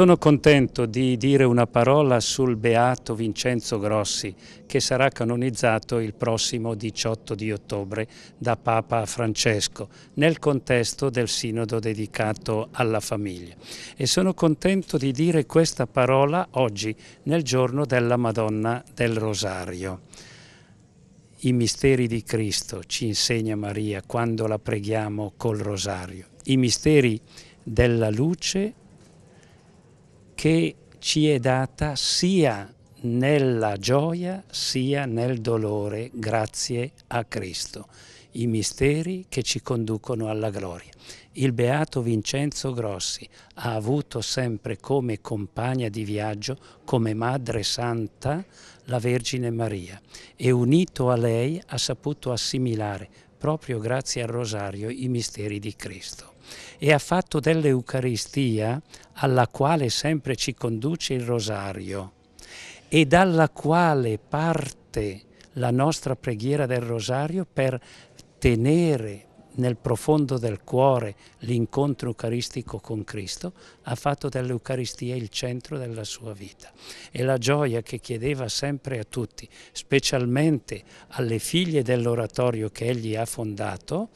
Sono contento di dire una parola sul beato Vincenzo Grossi che sarà canonizzato il prossimo 18 di ottobre da Papa Francesco nel contesto del sinodo dedicato alla famiglia e sono contento di dire questa parola oggi nel giorno della Madonna del Rosario. I misteri di Cristo ci insegna Maria quando la preghiamo col rosario. I misteri della luce che ci è data sia nella gioia sia nel dolore, grazie a Cristo, i misteri che ci conducono alla gloria. Il beato Vincenzo Grossi ha avuto sempre come compagna di viaggio, come madre santa, la Vergine Maria e unito a lei ha saputo assimilare, proprio grazie al rosario, i misteri di Cristo e ha fatto dell'Eucaristia, alla quale sempre ci conduce il rosario e dalla quale parte la nostra preghiera del rosario per tenere nel profondo del cuore l'incontro eucaristico con Cristo, ha fatto dell'Eucaristia il centro della sua vita. E la gioia che chiedeva sempre a tutti, specialmente alle figlie dell'oratorio che egli ha fondato,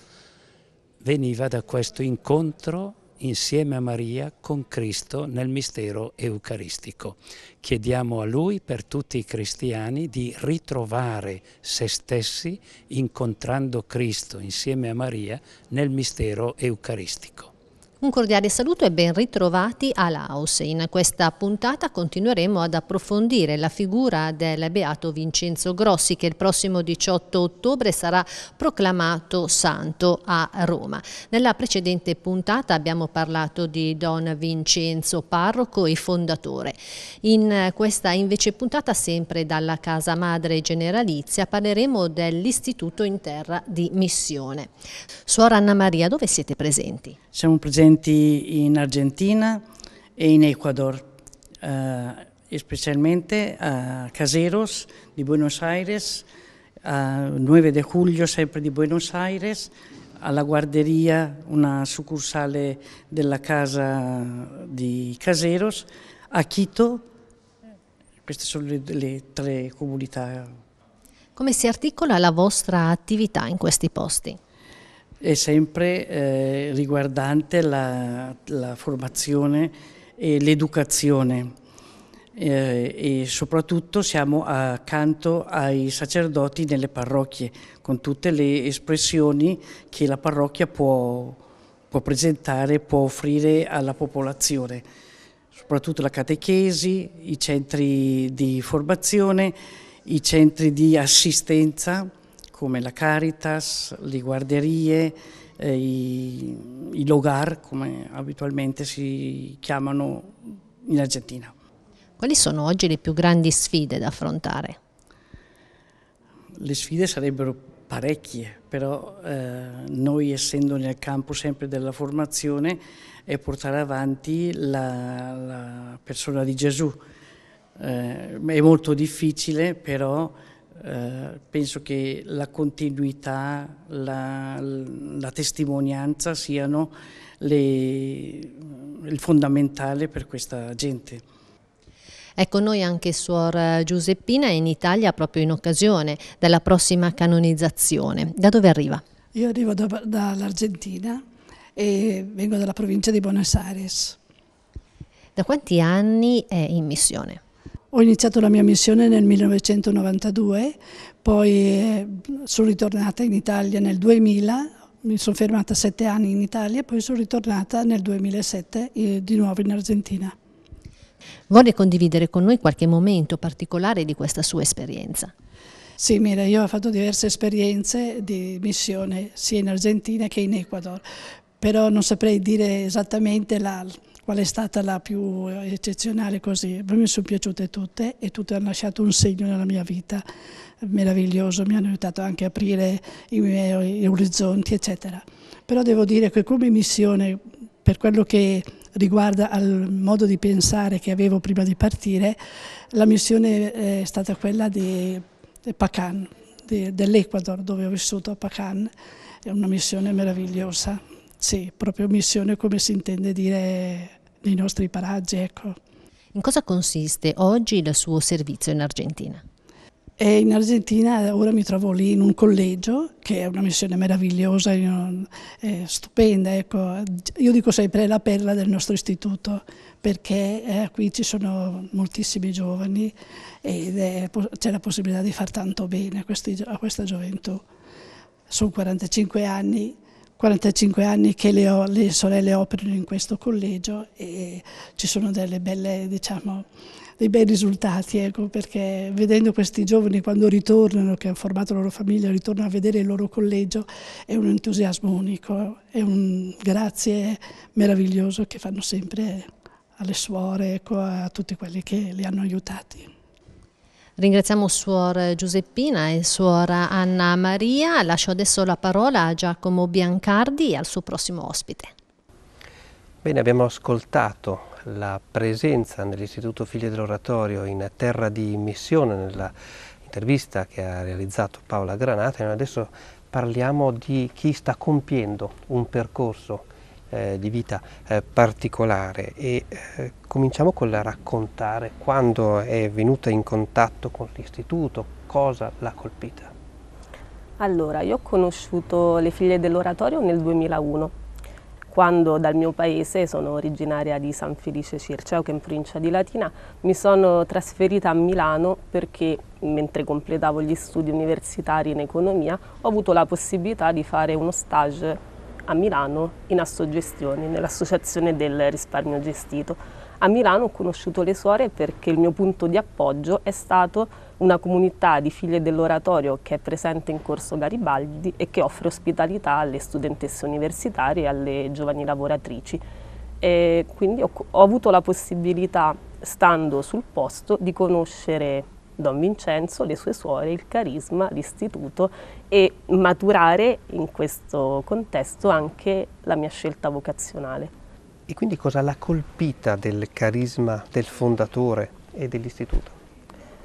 veniva da questo incontro insieme a Maria con Cristo nel mistero eucaristico. Chiediamo a Lui per tutti i cristiani di ritrovare se stessi incontrando Cristo insieme a Maria nel mistero eucaristico. Un cordiale saluto e ben ritrovati a Laos. In questa puntata continueremo ad approfondire la figura del beato Vincenzo Grossi che il prossimo 18 ottobre sarà proclamato santo a Roma. Nella precedente puntata abbiamo parlato di Don Vincenzo parroco e fondatore. In questa invece puntata sempre dalla casa madre generalizia parleremo dell'istituto in terra di missione. Suora Anna Maria, dove siete presenti? Siamo presenti presenti in Argentina e in Ecuador, eh, specialmente a Caseros di Buenos Aires, eh, 9 di luglio sempre di Buenos Aires, alla Guarderia, una succursale della casa di Caseros, a Quito, queste sono le, le tre comunità. Come si articola la vostra attività in questi posti? è sempre eh, riguardante la, la, formazione e l'educazione eh, e soprattutto siamo accanto ai sacerdoti nelle parrocchie con tutte le espressioni che la parrocchia può, può presentare, può offrire alla popolazione soprattutto la catechesi, i centri di formazione, i centri di assistenza come la Caritas, le guarderie, eh, i, i logar, come abitualmente si chiamano in Argentina. Quali sono oggi le più grandi sfide da affrontare? Le sfide sarebbero parecchie, però eh, noi essendo nel campo sempre della formazione è portare avanti la, la persona di Gesù. Eh, è molto difficile, però eh, penso che la continuità, la, la testimonianza siano le, il fondamentale per questa gente. Ecco noi anche Suor Giuseppina è in Italia proprio in occasione della prossima canonizzazione. Da dove arriva? Io arrivo da, dall'Argentina e vengo dalla provincia di Buenos Aires. Da quanti anni è in missione? Ho iniziato la mia missione nel 1992, poi eh, sono ritornata in Italia nel 2000, mi sono fermata sette anni in Italia, poi sono ritornata nel 2007 eh, di nuovo in Argentina. Vuole condividere con noi qualche momento particolare di questa sua esperienza? Sì, mira, io ho fatto diverse esperienze di missione sia in Argentina che in Ecuador, però non saprei dire esattamente la, qual è stata la più eh, eccezionale così. Poi mi sono piaciute tutte e tutte hanno lasciato un segno nella mia vita meraviglioso, mi hanno aiutato anche a aprire i miei orizzonti, eccetera. Però devo dire che come missione, per quello che riguarda al modo di pensare che avevo prima di partire, la missione eh, è stata quella di Pacan, dell'Ecuador, dove ho vissuto a Pacan, è una missione meravigliosa. Sì, proprio missione come si intende dire nei nostri paraggi. Ecco. In cosa consiste oggi il suo servizio in Argentina? E in Argentina ora mi trovo lì in un collegio che è una missione meravigliosa, stupenda. Ecco. Io dico sempre è la perla del nostro istituto perché eh, qui ci sono moltissimi giovani e c'è la possibilità di far tanto bene a, questi, a questa gioventù. Sono 45 anni 45 anni che le, ho, le sorelle operano in questo collegio e ci sono belle, diciamo, dei bei risultati, ecco, perché vedendo questi giovani quando ritornano, che hanno formato la loro famiglia, ritornano a vedere il loro collegio, è un entusiasmo unico, è un grazie meraviglioso che fanno sempre alle suore, ecco, a tutti quelli che li hanno aiutati. Ringraziamo Suor Giuseppina e Suor Anna Maria. Lascio adesso la parola a Giacomo Biancardi e al suo prossimo ospite. Bene, abbiamo ascoltato la presenza nell'Istituto Figlie dell'Oratorio in terra di missione nella intervista che ha realizzato Paola Granata e adesso parliamo di chi sta compiendo un percorso eh, di vita eh, particolare e eh, cominciamo col raccontare quando è venuta in contatto con l'istituto, cosa l'ha colpita. Allora, io ho conosciuto le figlie dell'oratorio nel 2001, quando dal mio paese, sono originaria di San Felice Circeo, che è in provincia di Latina, mi sono trasferita a Milano perché mentre completavo gli studi universitari in economia ho avuto la possibilità di fare uno stage a Milano in Assogestioni, nell'Associazione del Risparmio Gestito. A Milano ho conosciuto le suore perché il mio punto di appoggio è stato una comunità di figlie dell'oratorio che è presente in Corso Garibaldi e che offre ospitalità alle studentesse universitarie e alle giovani lavoratrici. E quindi ho, ho avuto la possibilità, stando sul posto, di conoscere Don Vincenzo, le sue suore, il carisma, l'istituto e maturare in questo contesto anche la mia scelta vocazionale. E quindi cosa l'ha colpita del carisma del fondatore e dell'istituto?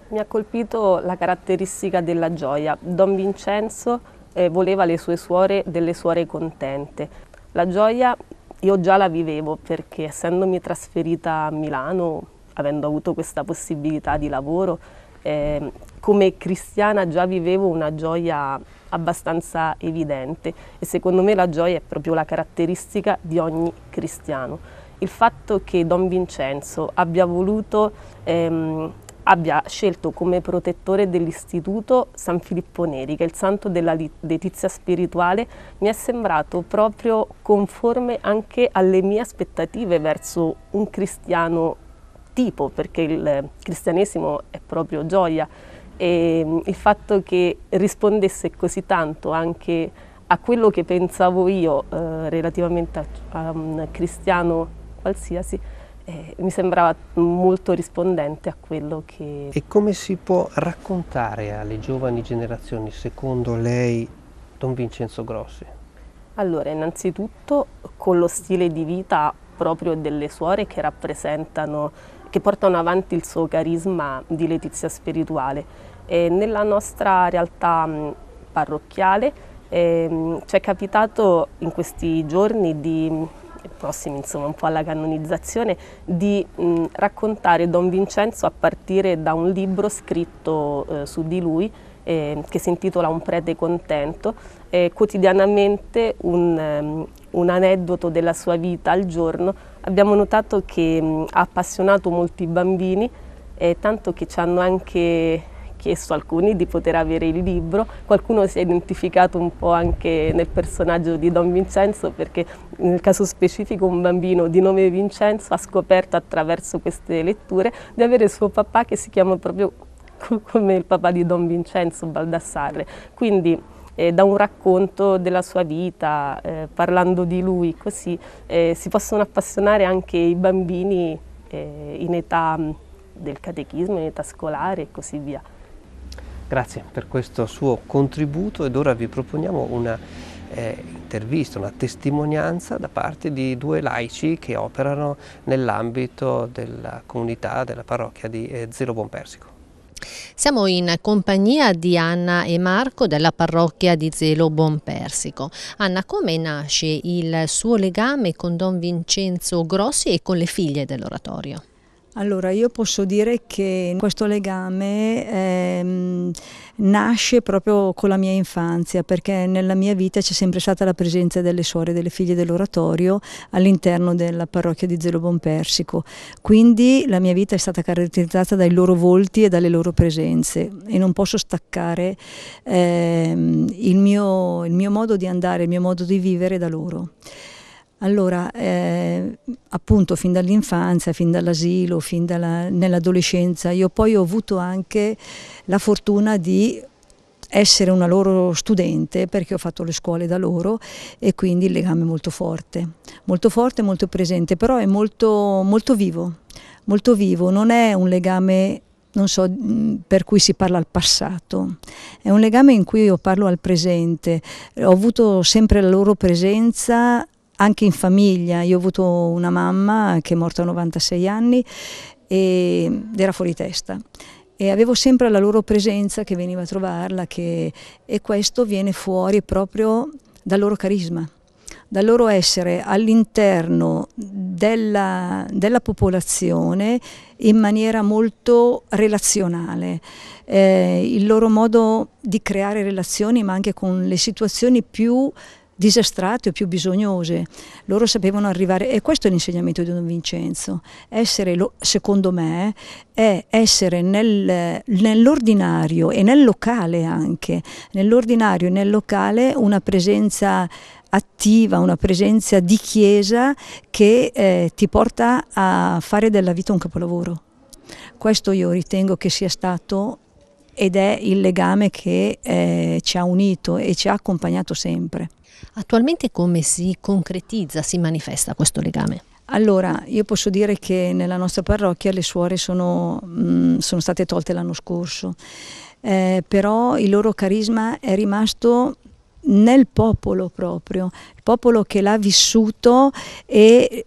Mi ha colpito la caratteristica della gioia. Don Vincenzo eh, voleva le sue suore delle suore contente. La gioia io già la vivevo perché essendomi trasferita a Milano, avendo avuto questa possibilità di lavoro, eh, come cristiana già vivevo una gioia abbastanza evidente e secondo me la gioia è proprio la caratteristica di ogni cristiano. Il fatto che Don Vincenzo abbia voluto, ehm, abbia scelto come protettore dell'istituto San Filippo Neri, che è il santo della letizia spirituale, mi è sembrato proprio conforme anche alle mie aspettative verso un cristiano tipo, perché il cristianesimo è proprio gioia e mm, il fatto che rispondesse così tanto anche a quello che pensavo io eh, relativamente a, a, un cristiano qualsiasi, eh, mi sembrava molto rispondente a quello che... E come si può raccontare alle giovani generazioni, secondo lei, Don Vincenzo Grossi? Allora, innanzitutto con lo stile di vita proprio delle suore che rappresentano che portano avanti il suo carisma di letizia spirituale. E nella nostra realtà mm, parrocchiale eh, ci è capitato in questi giorni di mm, prossimi insomma un po' alla canonizzazione, di mh, mm, raccontare Don Vincenzo a partire da un libro scritto eh, su di lui eh, che si intitola Un prete contento, eh, quotidianamente un, um, un aneddoto della sua vita al giorno Abbiamo notato che mh, ha appassionato molti bambini, eh, tanto che ci hanno anche chiesto alcuni di poter avere il libro, qualcuno si è identificato un po' anche nel personaggio di Don Vincenzo perché nel caso specifico un bambino di nome Vincenzo ha scoperto attraverso queste letture di avere suo papà che si chiama proprio come il papà di Don Vincenzo Baldassarre. Quindi eh, da un racconto della sua vita, eh, parlando di lui, così eh, si possono appassionare anche i bambini eh, in età mm, del catechismo, in età scolare e così via. Grazie per questo suo contributo ed ora vi proponiamo una eh, intervista, una testimonianza da parte di due laici che operano nell'ambito della comunità, della parrocchia di eh, Zero Buon Persico. Siamo in compagnia di Anna e Marco della parrocchia di Zelo Bonpersico. Anna, come nasce il suo legame con Don Vincenzo Grossi e con le figlie dell'oratorio? Allora io posso dire che questo legame ehm, nasce proprio con la mia infanzia perché nella mia vita c'è sempre stata la presenza delle suore e delle figlie dell'oratorio all'interno della parrocchia di Zelo Bonpersico, quindi la mia vita è stata caratterizzata dai loro volti e dalle loro presenze e non posso staccare ehm, il, mio, il mio modo di andare, il mio modo di vivere da loro. Allora, eh, appunto, fin dall'infanzia, fin dall'asilo, fin dalla, nell'adolescenza, io poi ho avuto anche la fortuna di essere una loro studente perché ho fatto le scuole da loro e quindi il legame è molto forte, molto forte, molto presente, però è molto, molto vivo, molto vivo, non è un legame non so, per cui si parla al passato, è un legame in cui io parlo al presente, ho avuto sempre la loro presenza anche in famiglia. Io ho avuto una mamma che è morta a 96 anni ed era fuori testa e avevo sempre la loro presenza che veniva a trovarla che, e questo viene fuori proprio dal loro carisma, dal loro essere all'interno della, della, popolazione in maniera molto relazionale, eh, il loro modo di creare relazioni ma anche con le situazioni più disastrate o più bisognose. Loro sapevano arrivare, e questo è l'insegnamento di Don Vincenzo, essere, secondo me, è essere nel, nell'ordinario e nel locale anche, nell'ordinario e nel locale una presenza attiva, una presenza di chiesa che eh, ti porta a fare della vita un capolavoro. Questo io ritengo che sia stato ed è il legame che eh, ci ha unito e ci ha accompagnato sempre. Attualmente come si concretizza, si manifesta questo legame? Allora, io posso dire che nella nostra parrocchia le suore sono, mh, mm, sono state tolte l'anno scorso, eh, però il loro carisma è rimasto nel popolo proprio, il popolo che l'ha vissuto e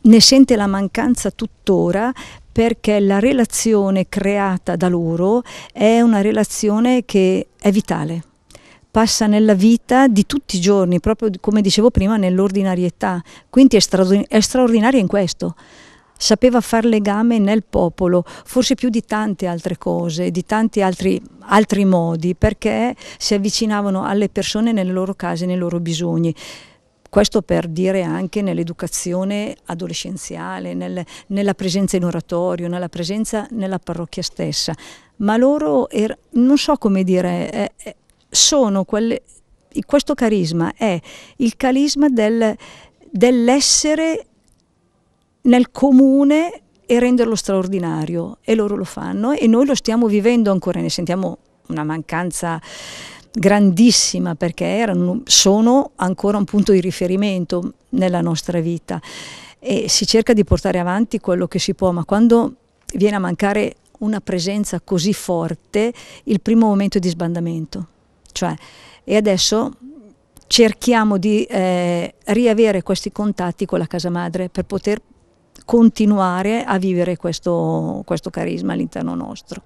ne sente la mancanza tuttora perché la relazione creata da loro è una relazione che è vitale passa nella vita di tutti i giorni, proprio come dicevo prima, nell'ordinarietà. Quindi è, straordinaria in questo. Sapeva far legame nel popolo, forse più di tante altre cose, di tanti altri, altri modi, perché si avvicinavano alle persone nelle loro case, nei loro bisogni. Questo per dire anche nell'educazione adolescenziale, nel, nella presenza in oratorio, nella presenza nella parrocchia stessa. Ma loro, er, non so come dire, eh, eh, sono quelle, questo carisma è il carisma del, dell'essere nel comune e renderlo straordinario e loro lo fanno e noi lo stiamo vivendo ancora, ne sentiamo una mancanza grandissima perché erano, sono ancora un punto di riferimento nella nostra vita e si cerca di portare avanti quello che si può, ma quando viene a mancare una presenza così forte, il primo momento è di sbandamento. Cioè, e adesso cerchiamo di eh, riavere questi contatti con la casa madre per poter continuare a vivere questo, questo carisma all'interno nostro.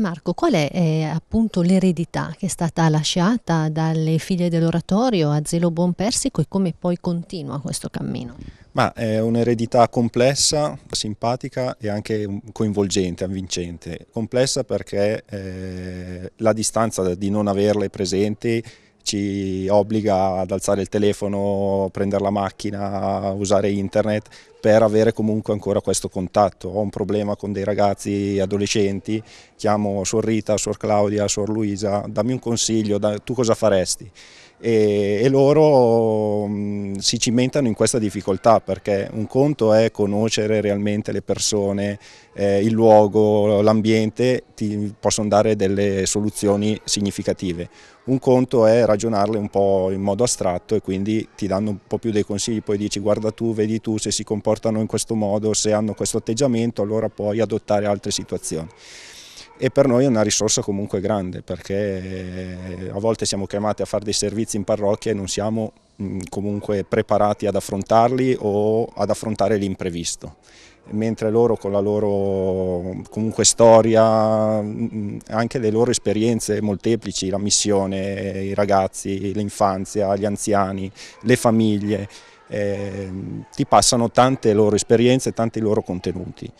Marco, qual è eh, appunto l'eredità che è stata lasciata dalle figlie dell'oratorio a Zelo Buon Persico e come poi continua questo cammino? Ma è un'eredità complessa, simpatica e anche coinvolgente, avvincente. Complessa perché eh, la distanza di non averle presenti ci obbliga ad alzare il telefono, prendere la macchina, usare internet, per avere comunque ancora questo contatto. Ho un problema con dei ragazzi adolescenti, chiamo Suor Rita, Suor Claudia, Suor Luisa, dammi un consiglio, da, tu cosa faresti? E, e loro mh, mm, si cimentano in questa difficoltà perché un conto è conoscere realmente le persone, eh, il luogo, l'ambiente, ti possono dare delle soluzioni significative. Un conto è ragionarle un po' in modo astratto e quindi ti danno un po' più dei consigli, poi dici guarda tu, vedi tu se si comporta comportano in questo modo, se hanno questo atteggiamento, allora puoi adottare altre situazioni e per noi è una risorsa comunque grande perché eh, a volte siamo chiamati a fare dei servizi in parrocchia e non siamo mm, comunque preparati ad affrontarli o ad affrontare l'imprevisto mentre loro con la loro comunque storia, mm, anche le loro esperienze molteplici, la missione, i ragazzi, l'infanzia, gli anziani, le famiglie, eh, ti passano tante loro esperienze, tanti loro contenuti.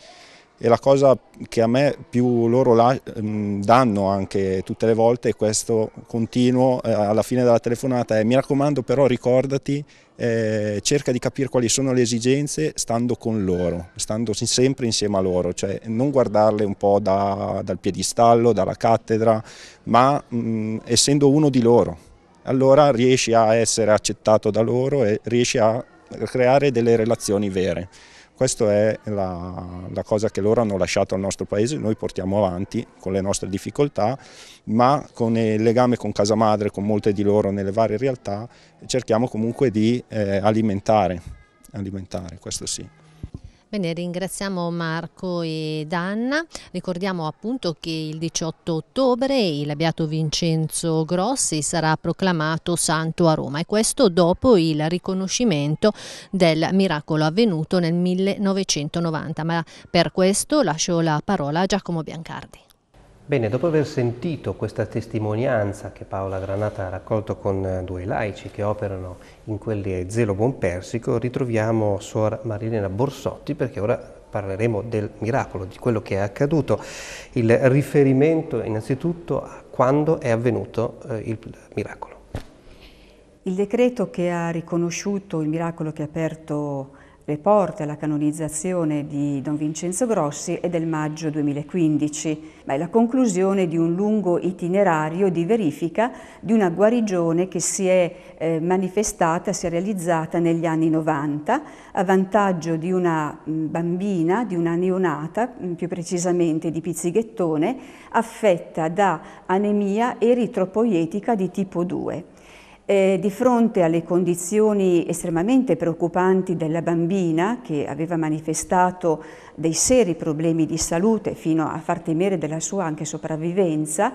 E la cosa che a me più loro la, ehm, danno anche tutte le volte è questo continuo eh, alla fine della telefonata è mi raccomando però ricordati, eh, cerca di capire quali sono le esigenze stando con loro, stando sempre insieme a loro, cioè non guardarle un po' da, dal piedistallo, dalla cattedra, ma mh, mm, essendo uno di loro allora riesci a essere accettato da loro e riesci a creare delle relazioni vere. Questa è la, la, cosa che loro hanno lasciato al nostro paese, noi portiamo avanti con le nostre difficoltà, ma con il legame con casa madre, con molte di loro nelle varie realtà, cerchiamo comunque di eh, alimentare, alimentare, questo sì. Bene, ringraziamo Marco ed Anna. Ricordiamo appunto che il 18 ottobre il beato Vincenzo Grossi sarà proclamato santo a Roma e questo dopo il riconoscimento del miracolo avvenuto nel 1990. Ma per questo lascio la parola a Giacomo Biancardi. Bene, dopo aver sentito questa testimonianza che Paola Granata ha raccolto con eh, due laici che operano in quelle Zelo Buon Persico, ritroviamo Suor Marilena Borsotti perché ora parleremo del miracolo, di quello che è accaduto, il riferimento innanzitutto a quando è avvenuto eh, il miracolo. Il decreto che ha riconosciuto il miracolo che ha aperto le porte alla canonizzazione di Don Vincenzo Grossi è del maggio 2015, ma è la conclusione di un lungo itinerario di verifica di una guarigione che si è eh, manifestata, si è realizzata negli anni 90 a vantaggio di una mm, bambina, di una neonata, mm, più precisamente di Pizzighettone, affetta da anemia eritropoietica di tipo 2. Eh, di fronte alle condizioni estremamente preoccupanti della bambina, che aveva manifestato dei seri problemi di salute fino a far temere della sua anche sopravvivenza,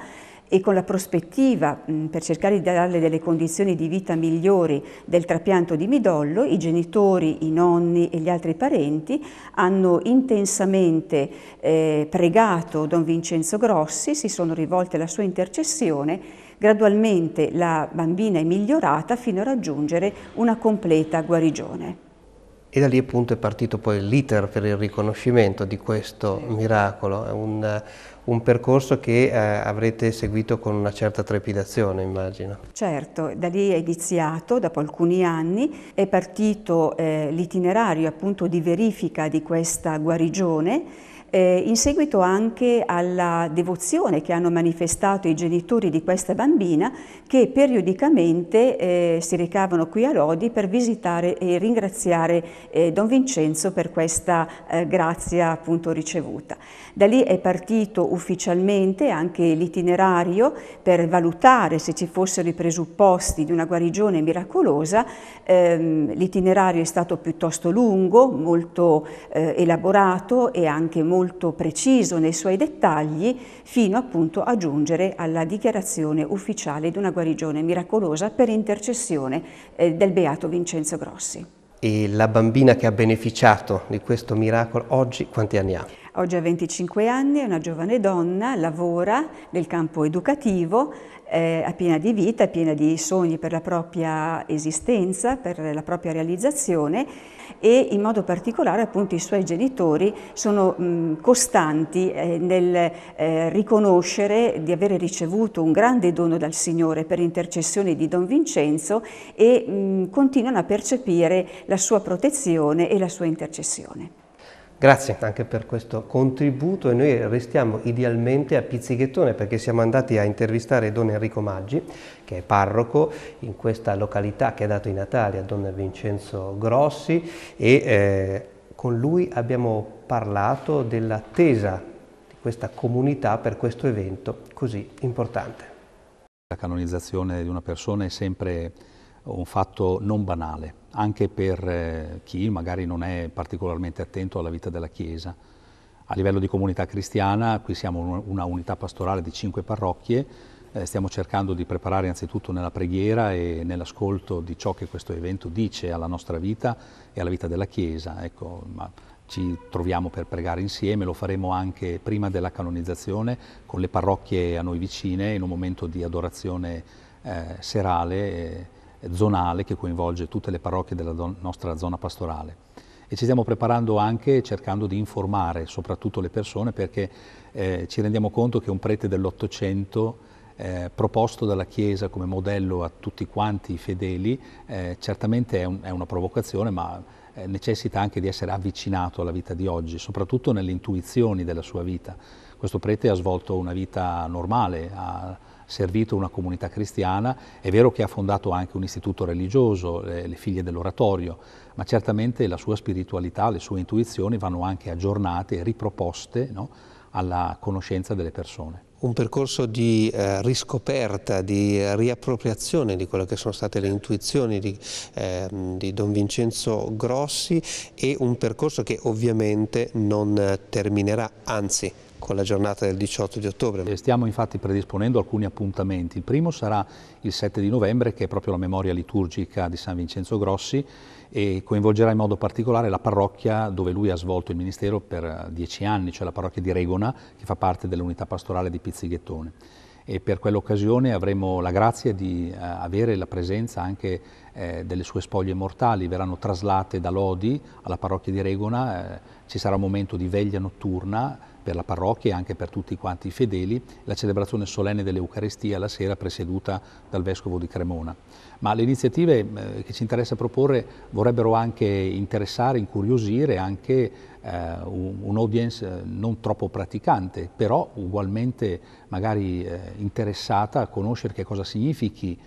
e con la prospettiva, mh, mm, per cercare di darle delle condizioni di vita migliori, del trapianto di midollo, i genitori, i nonni e gli altri parenti hanno intensamente eh, pregato Don Vincenzo Grossi, si sono rivolti alla sua intercessione Gradualmente la bambina è migliorata fino a raggiungere una completa guarigione. E da lì appunto è partito poi l'iter per il riconoscimento di questo miracolo, un, un percorso che eh, avrete seguito con una certa trepidazione immagino. Certo, da lì è iniziato, dopo alcuni anni, è partito eh, l'itinerario appunto di verifica di questa guarigione eh, in seguito anche alla devozione che hanno manifestato i genitori di questa bambina che periodicamente eh, si recavano qui a Lodi per visitare e ringraziare eh, Don Vincenzo per questa eh, grazia appunto ricevuta. Da lì è partito ufficialmente anche l'itinerario per valutare se ci fossero i presupposti di una guarigione miracolosa, ehm, l'itinerario è stato piuttosto lungo, molto eh, elaborato e anche molto molto preciso nei suoi dettagli fino appunto a giungere alla dichiarazione ufficiale di una guarigione miracolosa per intercessione eh, del Beato Vincenzo Grossi. E la bambina che ha beneficiato di questo miracolo oggi quanti anni ha? Oggi ha 25 anni, è una giovane donna, lavora nel campo educativo, eh, è piena di vita, è piena di sogni per la propria esistenza, per la propria realizzazione e in modo particolare appunto i suoi genitori sono mh, costanti eh, nel eh, riconoscere di avere ricevuto un grande dono dal Signore per intercessione di Don Vincenzo e mh, continuano a percepire la sua protezione e la sua intercessione. Grazie anche per questo contributo e noi restiamo idealmente a Pizzighettone perché siamo andati a intervistare Don Enrico Maggi, che è parroco in questa località che ha dato i Natali a Don Vincenzo Grossi e eh, con lui abbiamo parlato dell'attesa di questa comunità per questo evento così importante. La canonizzazione di una persona è sempre un fatto non banale, anche per eh, chi magari non è particolarmente attento alla vita della Chiesa. A livello di comunità cristiana, qui siamo una unità pastorale di cinque parrocchie, eh, stiamo cercando di preparare anzitutto nella preghiera e nell'ascolto di ciò che questo evento dice alla nostra vita e alla vita della Chiesa. Ecco, ci troviamo per pregare insieme, lo faremo anche prima della canonizzazione con le parrocchie a noi vicine in un momento di adorazione eh, serale. Eh, zonale che coinvolge tutte le parrocchie della nostra zona pastorale. E ci stiamo preparando anche cercando di informare soprattutto le persone perché eh, ci rendiamo conto che un prete dell'Ottocento eh, proposto dalla Chiesa come modello a tutti quanti i fedeli eh, certamente è, un, è, una provocazione ma eh, necessita anche di essere avvicinato alla vita di oggi, soprattutto nelle intuizioni della sua vita. Questo prete ha svolto una vita normale, ha, servito una comunità cristiana, è vero che ha fondato anche un istituto religioso, le, eh, le figlie dell'oratorio, ma certamente la sua spiritualità, le sue intuizioni vanno anche aggiornate e riproposte no, alla conoscenza delle persone un percorso di eh, riscoperta, di riappropriazione di quelle che sono state le intuizioni di, eh, di, Don Vincenzo Grossi e un percorso che ovviamente non terminerà, anzi con la giornata del 18 di ottobre. Stiamo infatti predisponendo alcuni appuntamenti. Il primo sarà il 7 di novembre che è proprio la memoria liturgica di San Vincenzo Grossi e coinvolgerà in modo particolare la parrocchia dove lui ha svolto il ministero per eh, dieci anni, cioè la parrocchia di Regona che fa parte dell'unità pastorale di Pizzighettone e per quell'occasione avremo la grazia di eh, avere la presenza anche eh, delle sue spoglie mortali, verranno traslate da Lodi alla parrocchia di Regona, ci sarà un momento di veglia notturna per la parrocchia e anche per tutti quanti i fedeli, la celebrazione solenne dell'Eucaristia la sera presieduta dal Vescovo di Cremona. Ma le iniziative eh, che ci interessa proporre vorrebbero anche interessare, incuriosire anche eh, un'audience eh, non troppo praticante, però ugualmente magari eh, interessata a conoscere che cosa significhi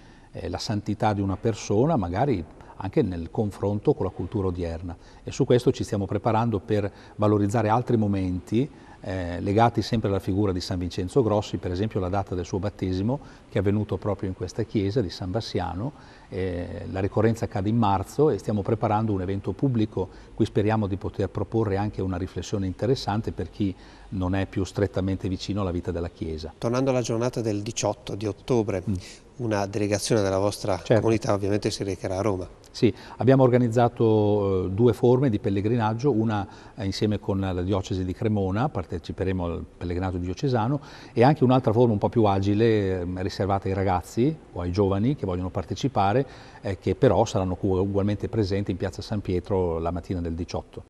la santità di una persona, magari anche nel confronto con la cultura odierna. E su questo ci stiamo preparando per valorizzare altri momenti eh, legati sempre alla figura di San Vincenzo Grossi, per esempio la data del suo battesimo che è avvenuto proprio in questa chiesa di San Bassiano, eh, la ricorrenza cade in marzo e stiamo preparando un evento pubblico, qui speriamo di poter proporre anche una riflessione interessante per chi non è più strettamente vicino alla vita della chiesa. Tornando alla giornata del 18 di ottobre, mm. una delegazione della vostra certo. comunità ovviamente si recherà a Roma. Sì, abbiamo organizzato eh, due forme di pellegrinaggio, una eh, insieme con la diocesi di Cremona, parteciperemo al pellegrinaggio diocesano e anche un'altra forma un po' più agile ehm, riservata ai ragazzi o ai giovani che vogliono partecipare, eh, che però saranno ugualmente presenti in piazza San Pietro la mattina del 18.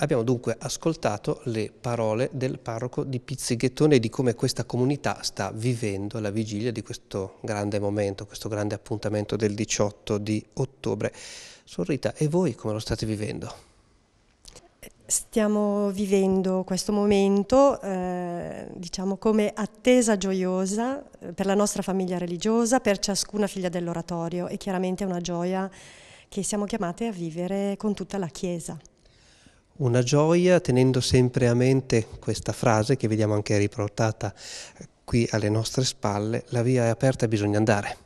Abbiamo dunque ascoltato le parole del parroco di Pizzighettone e di come questa comunità sta vivendo la vigilia di questo grande momento, questo grande appuntamento del 18 di ottobre. Sorrita, e voi come lo state vivendo? Stiamo vivendo questo momento, eh, diciamo, come attesa gioiosa eh, per la nostra famiglia religiosa, per ciascuna figlia dell'oratorio e chiaramente è una gioia che siamo chiamate a vivere con tutta la Chiesa una gioia tenendo sempre a mente questa frase che vediamo anche riportata eh, qui alle nostre spalle, la via è aperta e bisogna andare.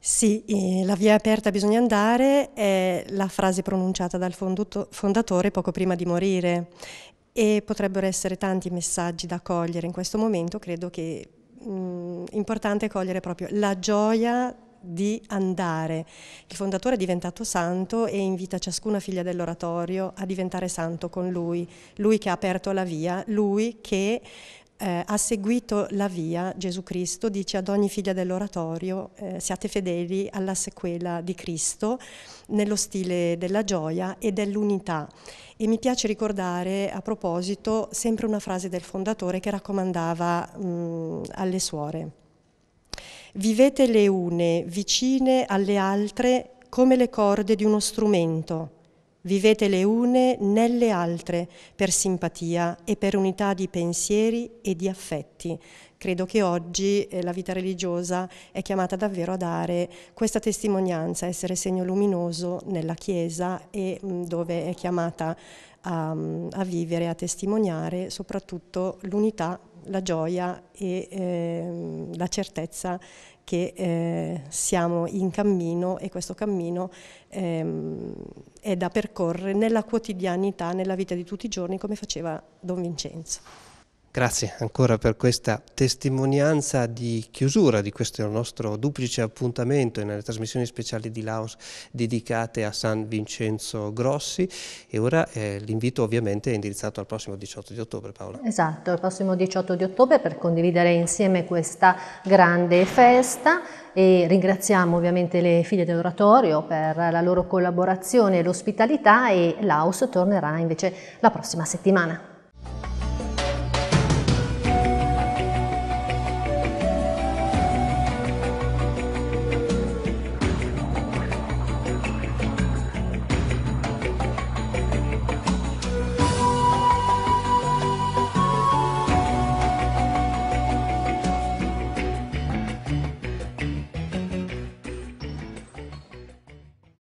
Sì, eh, la via è aperta, bisogna andare è la frase pronunciata dal fondatore poco prima di morire e potrebbero essere tanti messaggi da cogliere in questo momento, credo che mh, mm, importante cogliere proprio la gioia di andare. Il fondatore è diventato santo e invita ciascuna figlia dell'oratorio a diventare santo con lui, lui che ha aperto la via, lui che eh, ha seguito la via, Gesù Cristo dice ad ogni figlia dell'oratorio eh, siate fedeli alla sequela di Cristo nello stile della gioia e dell'unità. E mi piace ricordare a proposito sempre una frase del fondatore che raccomandava mh, alle suore. Vivete le une vicine alle altre come le corde di uno strumento. Vivete le une nelle altre per simpatia e per unità di pensieri e di affetti. Credo che oggi eh, la vita religiosa è chiamata davvero a dare questa testimonianza, essere segno luminoso nella Chiesa e mm, dove è chiamata a, mm, a vivere, a testimoniare soprattutto l'unità la gioia e eh, la certezza che eh, siamo in cammino e questo cammino ehm, è da percorrere nella quotidianità, nella vita di tutti i giorni come faceva Don Vincenzo. Grazie ancora per questa testimonianza di chiusura di questo nostro duplice appuntamento nelle trasmissioni speciali di Laos dedicate a San Vincenzo Grossi e ora eh, l'invito ovviamente è indirizzato al prossimo 18 di ottobre Paola. Esatto, al prossimo 18 di ottobre per condividere insieme questa grande festa e ringraziamo ovviamente le figlie dell'oratorio per la loro collaborazione e l'ospitalità e Laos tornerà invece la prossima settimana.